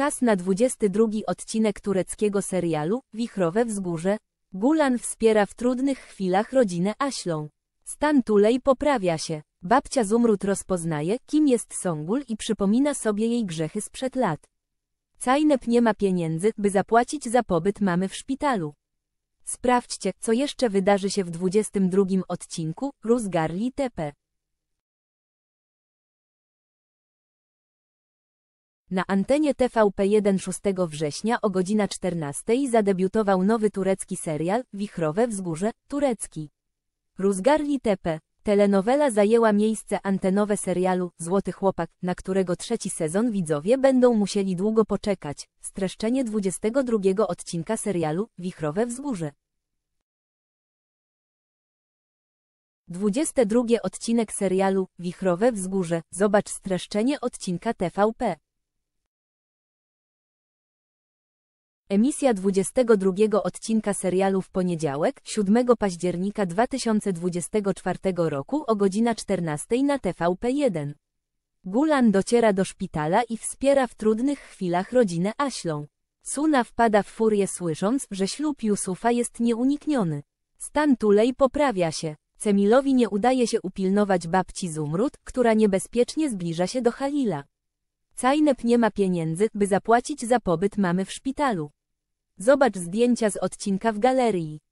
Czas na 22 odcinek tureckiego serialu Wichrowe Wzgórze. Gulan wspiera w trudnych chwilach rodzinę Aślą. Stan Tulej poprawia się. Babcia Zumrut rozpoznaje, kim jest Songul i przypomina sobie jej grzechy sprzed lat. Cajnep nie ma pieniędzy, by zapłacić za pobyt mamy w szpitalu. Sprawdźcie, co jeszcze wydarzy się w 22 odcinku Ruzgarli Tepe. Na antenie TVP1 6 września o godzina 14 zadebiutował nowy turecki serial Wichrowe Wzgórze Turecki. Ruzgarli Tepe. Telenowela zajęła miejsce antenowe serialu Złoty Chłopak, na którego trzeci sezon widzowie będą musieli długo poczekać. Streszczenie 22 odcinka serialu Wichrowe Wzgórze. 22 odcinek serialu Wichrowe Wzgórze. Zobacz streszczenie odcinka TVP. Emisja 22 odcinka serialu w poniedziałek, 7 października 2024 roku o godzina 14 na TVP1. Gulan dociera do szpitala i wspiera w trudnych chwilach rodzinę Aślą. Suna wpada w furię słysząc, że ślub Jusufa jest nieunikniony. Stan Tulej poprawia się. Cemilowi nie udaje się upilnować babci Zumrud, która niebezpiecznie zbliża się do Halila. Cajnep nie ma pieniędzy, by zapłacić za pobyt mamy w szpitalu. Zobacz zdjęcia z odcinka w galerii.